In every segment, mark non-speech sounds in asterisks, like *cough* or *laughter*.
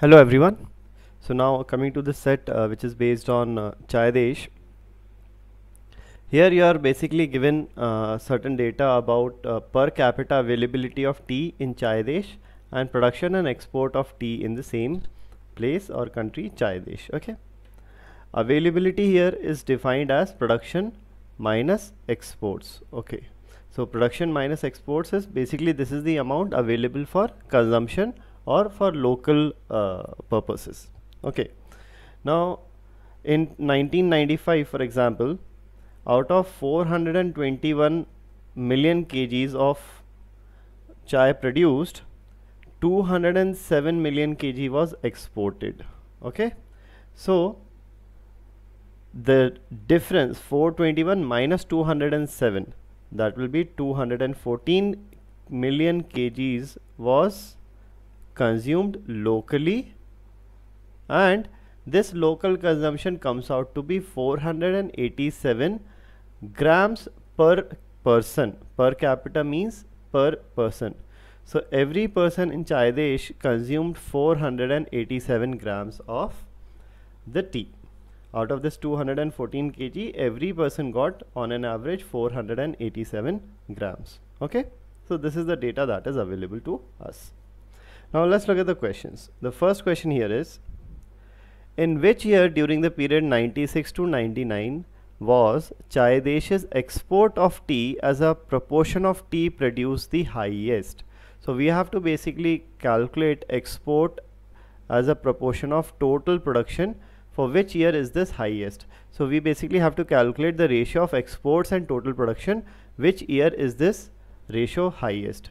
hello everyone so now coming to the set uh, which is based on uh, Chayadesh here you are basically given uh, certain data about uh, per capita availability of tea in Chayadesh and production and export of tea in the same place or country Chayadesh okay availability here is defined as production minus exports okay so production minus exports is basically this is the amount available for consumption or for local uh, purposes okay now in 1995 for example out of 421 million kgs of chai produced 207 million kg was exported okay so the difference 421 minus 207 that will be 214 million kgs was consumed locally and this local consumption comes out to be 487 grams per person per capita means per person so every person in Chaidesh consumed 487 grams of the tea out of this 214 kg every person got on an average 487 grams okay so this is the data that is available to us now let's look at the questions. The first question here is, in which year during the period 96 to 99 was Chai export of tea as a proportion of tea produced the highest? So we have to basically calculate export as a proportion of total production for which year is this highest. So we basically have to calculate the ratio of exports and total production which year is this ratio highest.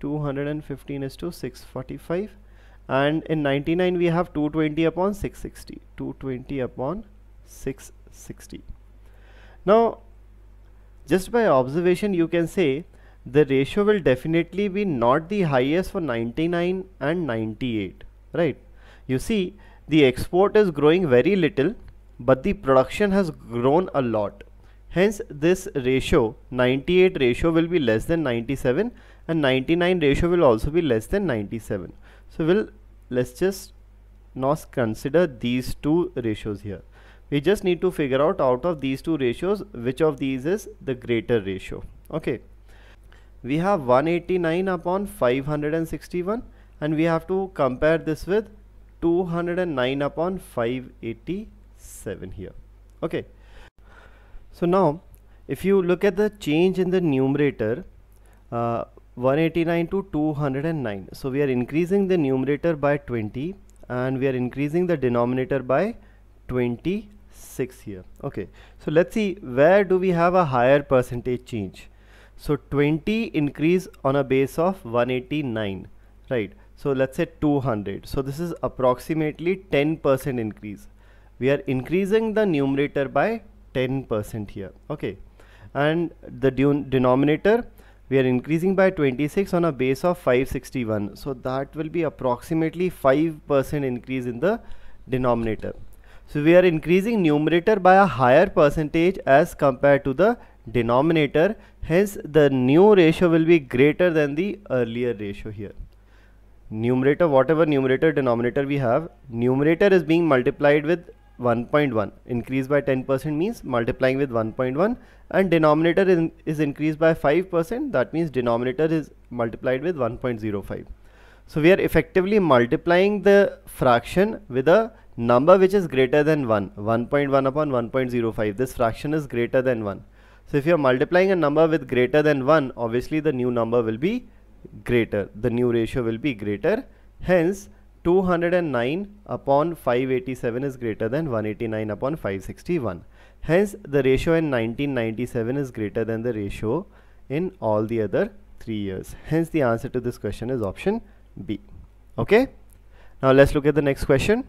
215 is to 645 and in 99 we have 220 upon 660 220 upon 660 now just by observation you can say the ratio will definitely be not the highest for 99 and 98 right you see the export is growing very little but the production has grown a lot Hence this ratio 98 ratio will be less than 97 and 99 ratio will also be less than 97. So we'll let's just not consider these two ratios here. We just need to figure out out of these two ratios which of these is the greater ratio. Okay. We have 189 upon 561 and we have to compare this with 209 upon 587 here. Okay. So now if you look at the change in the numerator uh, 189 to 209 so we are increasing the numerator by 20 and we are increasing the denominator by 26 here okay so let's see where do we have a higher percentage change so 20 increase on a base of 189 right so let's say 200 so this is approximately 10 percent increase we are increasing the numerator by 10% here okay and the denominator we are increasing by 26 on a base of 561 so that will be approximately 5% increase in the denominator so we are increasing numerator by a higher percentage as compared to the denominator hence the new ratio will be greater than the earlier ratio here numerator whatever numerator denominator we have numerator is being multiplied with 1.1 increase by 10% means multiplying with 1.1 and denominator is, is increased by 5% that means denominator is multiplied with 1.05 so we are effectively multiplying the fraction with a number which is greater than 1 1.1 upon 1.05 this fraction is greater than 1 so if you are multiplying a number with greater than 1 obviously the new number will be greater the new ratio will be greater hence 209 upon 587 is greater than 189 upon 561. Hence, the ratio in 1997 is greater than the ratio in all the other three years. Hence, the answer to this question is option B. Okay. Now, let's look at the next question.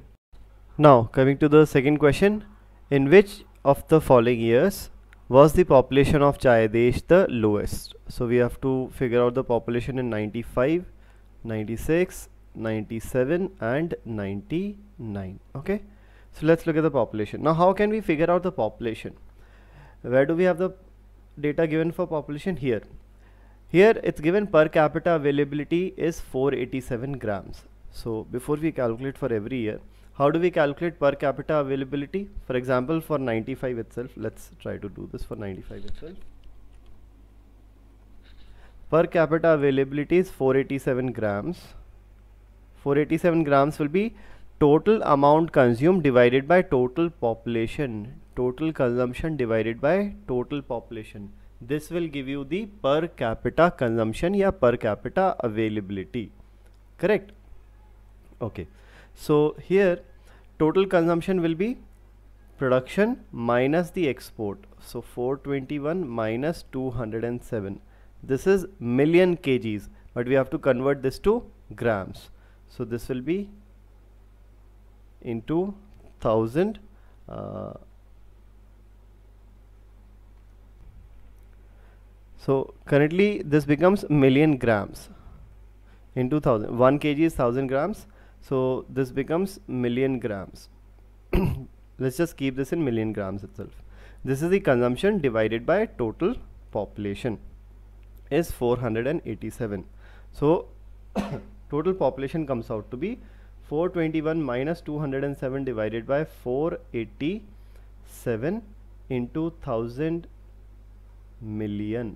Now, coming to the second question. In which of the following years was the population of Chayadesh the lowest? So, we have to figure out the population in 95, 96, 97 and 99 okay so let's look at the population now how can we figure out the population where do we have the data given for population here here it's given per capita availability is 487 grams so before we calculate for every year how do we calculate per capita availability for example for 95 itself let's try to do this for 95 itself per capita availability is 487 grams 487 grams will be total amount consumed divided by total population total consumption divided by total population this will give you the per capita consumption yeah per capita availability correct okay so here total consumption will be production minus the export so 421 minus 207 this is million kgs but we have to convert this to grams so this will be into 1000 uh, so currently this becomes million grams in 1000 1 kg is 1000 grams so this becomes million grams *coughs* let's just keep this in million grams itself this is the consumption divided by total population is 487 so *coughs* total population comes out to be 421 minus 207 divided by 487 into 1000 million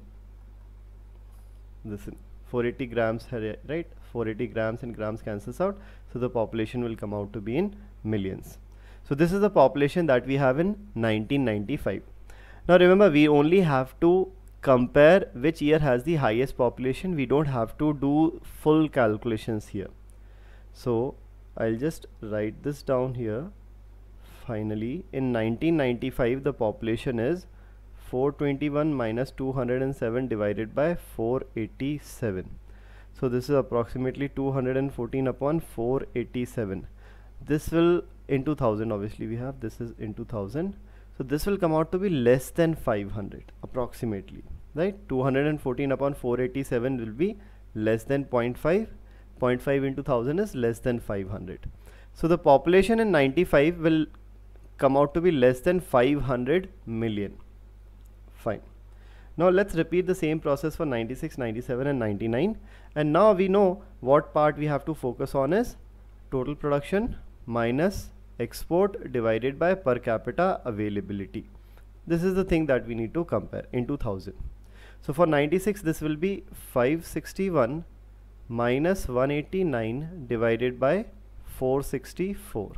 this 480 grams right 480 grams and grams cancels out so the population will come out to be in millions so this is the population that we have in 1995 now remember we only have to compare which year has the highest population we don't have to do full calculations here so I'll just write this down here finally in 1995 the population is 421 minus 207 divided by 487 so this is approximately 214 upon 487 this will in 2000. obviously we have this is in 2000. So this will come out to be less than 500 approximately, right? 214 upon 487 will be less than 0.5. 0.5 into 1000 is less than 500. So the population in 95 will come out to be less than 500 million. Fine. Now let's repeat the same process for 96, 97 and 99. And now we know what part we have to focus on is total production minus export divided by per capita availability. This is the thing that we need to compare in 2000. So for 96 this will be 561 minus 189 divided by 464.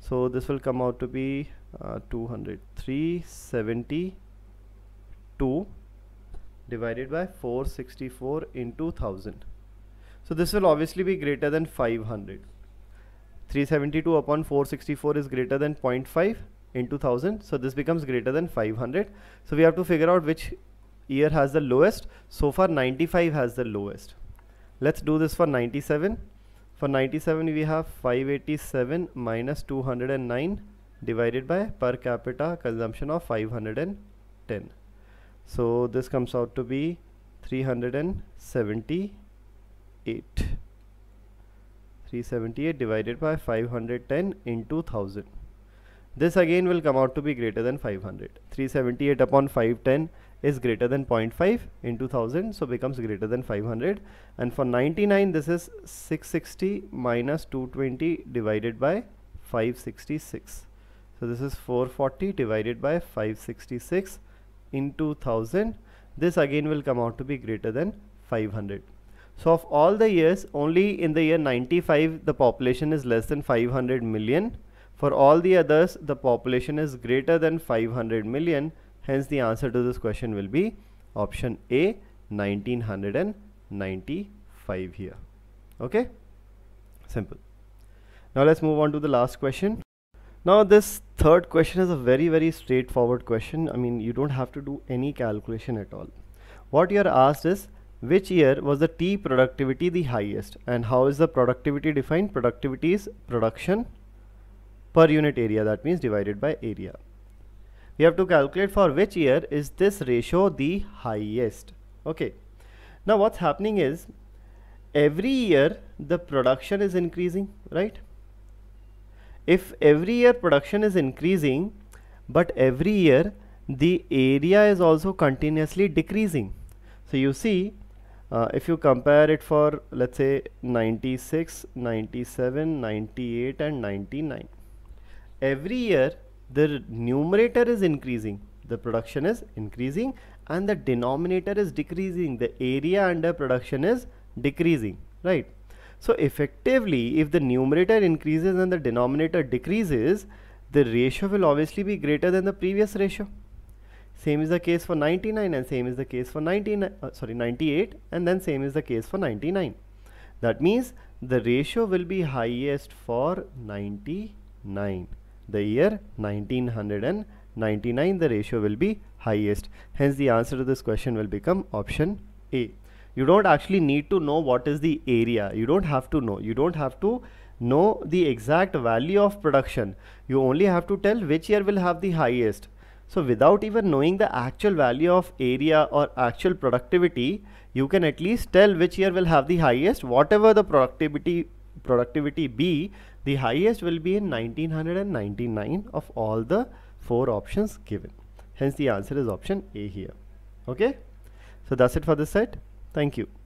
So this will come out to be uh, divided by 464 into 1000. So this will obviously be greater than 500. 372 upon 464 is greater than 0.5 into 1000 so this becomes greater than 500 so we have to figure out which year has the lowest so far 95 has the lowest let's do this for 97 for 97 we have 587 minus 209 divided by per capita consumption of 510 so this comes out to be 378 378 divided by 510 into 1000 this again will come out to be greater than 500 378 upon 510 is greater than 0.5 into 1000 so becomes greater than 500 and for 99 this is 660 minus 220 divided by 566 so this is 440 divided by 566 into 1000 this again will come out to be greater than 500 so of all the years, only in the year 95, the population is less than 500 million. For all the others, the population is greater than 500 million. Hence, the answer to this question will be option A, 1995 here. Okay, simple. Now let's move on to the last question. Now this third question is a very, very straightforward question. I mean, you don't have to do any calculation at all. What you are asked is which year was the T productivity the highest and how is the productivity defined? Productivity is production per unit area that means divided by area. We have to calculate for which year is this ratio the highest. Okay. Now what's happening is every year the production is increasing, right? If every year production is increasing but every year the area is also continuously decreasing. So you see uh, if you compare it for let's say 96 97 98 and 99 every year the numerator is increasing the production is increasing and the denominator is decreasing the area under production is decreasing right so effectively if the numerator increases and the denominator decreases the ratio will obviously be greater than the previous ratio same is the case for 99 and same is the case for 99 uh, sorry 98 and then same is the case for 99 that means the ratio will be highest for 99 the year 1999 the ratio will be highest hence the answer to this question will become option a you don't actually need to know what is the area you don't have to know you don't have to know the exact value of production you only have to tell which year will have the highest so without even knowing the actual value of area or actual productivity, you can at least tell which year will have the highest. Whatever the productivity productivity be, the highest will be in 1999 of all the four options given. Hence the answer is option A here. Okay. So that's it for this set. Thank you.